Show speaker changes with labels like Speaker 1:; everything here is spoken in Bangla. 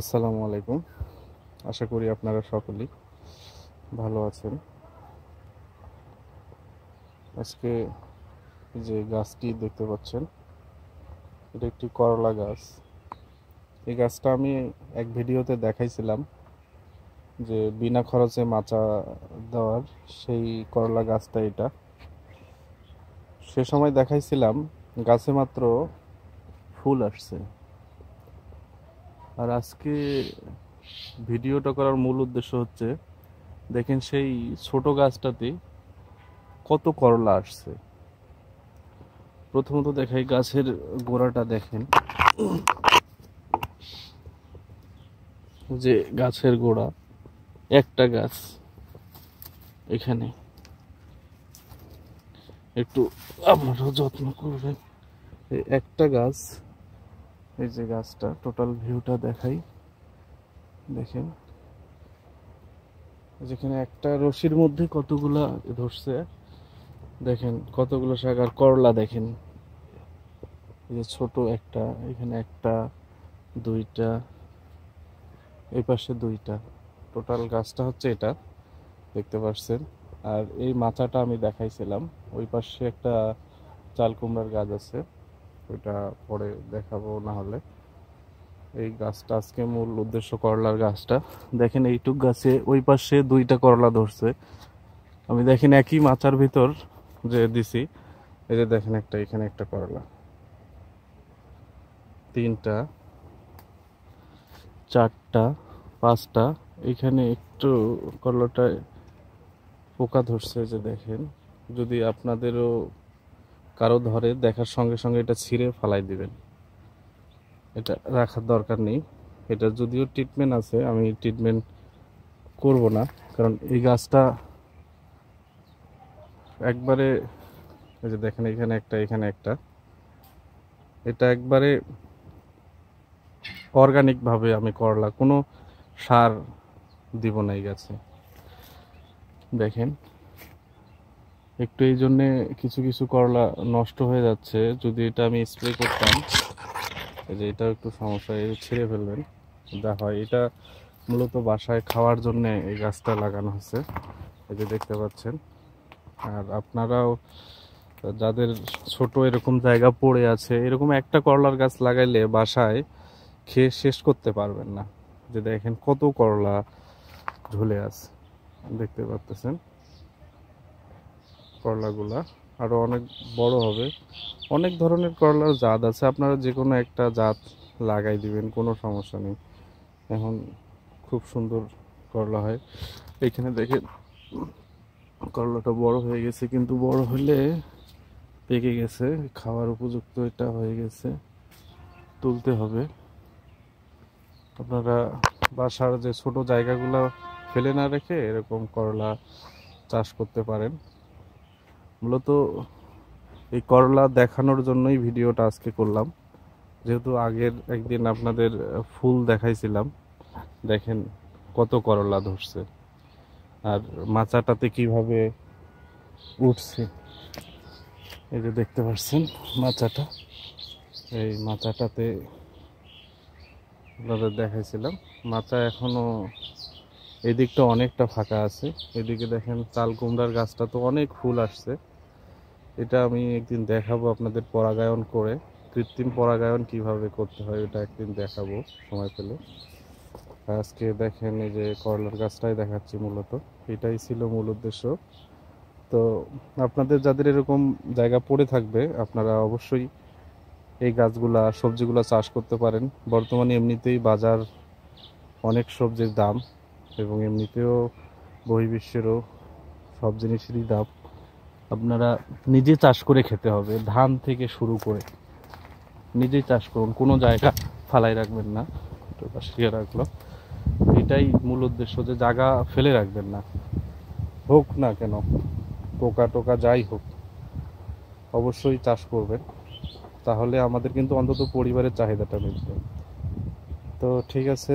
Speaker 1: আসসালামু আলাইকুম আশা করি আপনারা সকলেই ভালো আছেন আজকে যে গাছটি দেখতে পাচ্ছেন এটা একটি করলা গাছ এই গাছটা আমি এক ভিডিওতে দেখাইছিলাম যে বিনা খরচে মাচা দেওয়ার সেই করলা গাছটা এটা সে সময় দেখাইছিলাম গাছে মাত্র ফুল আসছে আর আজকে ভিডিওটা করার মূল উদ্দেশ্য হচ্ছে দেখেন সেই ছোট গাছটাতে কত করলা আসছে প্রথমত দেখাই গাছের গোড়াটা দেখেন যে গাছের গোড়া একটা গাছ এখানে একটু আপনারা যত্ন করবেন একটা গাছ এই যে গাছটা টোটাল ভিউটা দেখাই দেখেন যেখানে একটা রশির মধ্যে কতগুলা ধরছে দেখেন কতগুলো শাক আর করলা দেখেন এই যে ছোট একটা এখানে একটা দুইটা এই পাশে দুইটা টোটাল গাছটা হচ্ছে এটা দেখতে পাচ্ছেন আর এই মাথাটা আমি দেখাইছিলাম ওই পাশে একটা চাল কুমড়ার গাছ আছে ওইটা পরে দেখাবো না হলে এই গাছটা আজকে মূল উদ্দেশ্য করলার গাছটা দেখেন এইটুক গাছে ওই পাশে দুইটা করলা ধরছে আমি দেখেন একই মাচার ভিতর যে দিছি এই যে দেখেন একটা এখানে একটা করলা তিনটা চারটা পাঁচটা এখানে একটু করলাটায় পোকা ধরছে যে দেখেন যদি আপনাদেরও কারো ধরে দেখার সঙ্গে সঙ্গে এটা ছিঁড়ে ফালাই দিবেন এটা রাখার দরকার নেই এটা যদিও ট্রিটমেন্ট আছে আমি ট্রিটমেন্ট করব না কারণ এই গাছটা একবারে এই যে দেখেন এখানে একটা এখানে একটা এটা একবারে অর্গানিকভাবে আমি করলা কোনো সার দিব না এই গাছে দেখেন একটু এই জন্যে কিছু কিছু করলা নষ্ট হয়ে যাচ্ছে যদি এটা আমি স্প্রে করতাম এই যে এটা একটু সমস্যা এই ছিঁড়ে ফেলবেন যা হয় এটা মূলত বাসায় খাওয়ার জন্যে এই গাছটা লাগানো হয়েছে এই যে দেখতে পাচ্ছেন আর আপনারাও যাদের ছোট এরকম জায়গা পড়ে আছে এরকম একটা করলার গাছ লাগাইলে বাসায় খেয়ে শেষ করতে পারবেন না যে দেখেন কত করলা ঝুলে আছে দেখতে পারতেছেন করলাগুলা আরও অনেক বড় হবে অনেক ধরনের করলার জাত আছে আপনারা যে কোনো একটা জাত লাগাই দিবেন কোনো সমস্যা নেই এখন খুব সুন্দর করলা হয় এখানে দেখে করলাটা বড় হয়ে গেছে কিন্তু বড় হলে পেকে গেছে খাওয়ার উপযুক্ত এটা হয়ে গেছে তুলতে হবে আপনারা বাসার যে ছোট জায়গাগুলো ফেলে না রেখে এরকম করলা চাষ করতে পারেন মূলত এই করলা দেখানোর জন্যই ভিডিওটা আজকে করলাম যেহেতু আগের একদিন আপনাদের ফুল দেখাইছিলাম দেখেন কত করলা ধরছে আর মাচাটাতে কিভাবে উঠছে এই যে দেখতে পাচ্ছেন মাচাটা এই মাচাটাতে আপনাদের দেখাইছিলাম মাচা এখনও এদিকটা অনেকটা ফাঁকা আছে এদিকে দেখেন চাল কুমড়ার গাছটা তো অনেক ফুল আসছে এটা আমি একদিন দেখাবো আপনাদের পরাগায়ন করে কৃত্রিম পরাগায়ন কিভাবে করতে হয় এটা একদিন দেখাবো সময় পেলে আজকে দেখেন এই যে করলার গাছটাই দেখাচ্ছি মূলত এটাই ছিল মূল উদ্দেশ্য তো আপনাদের যাদের এরকম জায়গা পড়ে থাকবে আপনারা অবশ্যই এই গাছগুলা সবজিগুলো চাষ করতে পারেন বর্তমানে এমনিতেই বাজার অনেক সবজির দাম এবং এমনিতেও বহির্বিশ্বেরও সব জিনিসেরই দাম আপনারা নিজে চাষ করে খেতে হবে ধান থেকে শুরু করে নিজেই চাষ করুন কোনো জায়গা ফালাই রাখবেন না তো শিখে রাখলো এটাই মূল উদ্দেশ্য যে জায়গা ফেলে রাখবেন না হোক না কেন পোকা টোকা যাই হোক অবশ্যই চাষ করবেন তাহলে আমাদের কিন্তু অন্তত পরিবারের চাহিদাটা মিলবে তো ঠিক আছে